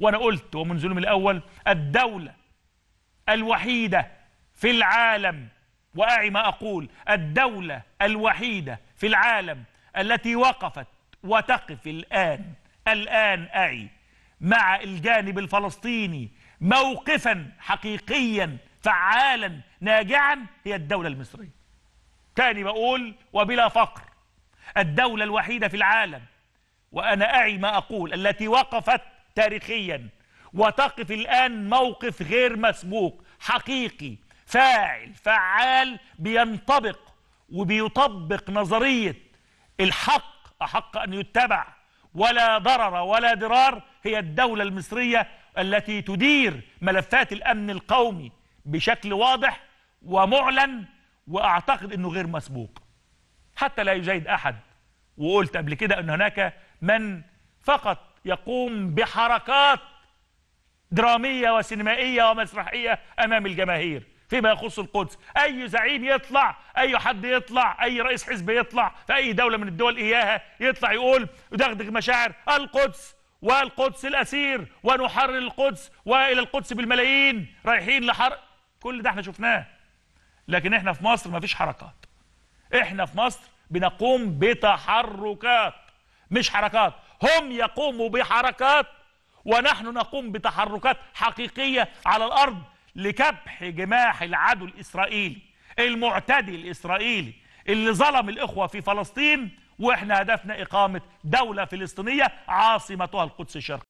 وانا قلت ومنذ اليوم الاول الدولة الوحيدة في العالم واعي ما اقول الدولة الوحيدة في العالم التي وقفت وتقف الان الان اعي مع الجانب الفلسطيني موقفا حقيقيا فعالا ناجعا هي الدولة المصرية تاني بقول وبلا فقر الدولة الوحيدة في العالم وأنا أعي ما أقول التي وقفت تاريخيا وتقف الآن موقف غير مسبوق حقيقي فاعل فعال بينطبق وبيطبق نظرية الحق أحق أن يتبع ولا ضرر ولا ضرار هي الدولة المصرية التي تدير ملفات الأمن القومي بشكل واضح ومعلن وأعتقد أنه غير مسبوق حتى لا يجيد أحد وقلت قبل كده أن هناك من فقط يقوم بحركات درامية وسينمائية ومسرحية أمام الجماهير فيما يخص القدس أي زعيم يطلع أي حد يطلع أي رئيس حزب يطلع في أي دولة من الدول إياها يطلع يقول يدغدغ مشاعر القدس والقدس الأسير ونحرر القدس وإلى القدس بالملايين رايحين لحرق كل ده احنا شفناه لكن احنا في مصر ما فيش حركات احنا في مصر بنقوم بتحركات مش حركات هم يقوموا بحركات ونحن نقوم بتحركات حقيقية على الأرض لكبح جماح العدو الإسرائيلي المعتدي الإسرائيلي اللي ظلم الإخوة في فلسطين وإحنا هدفنا إقامة دولة فلسطينية عاصمتها القدس الشرقية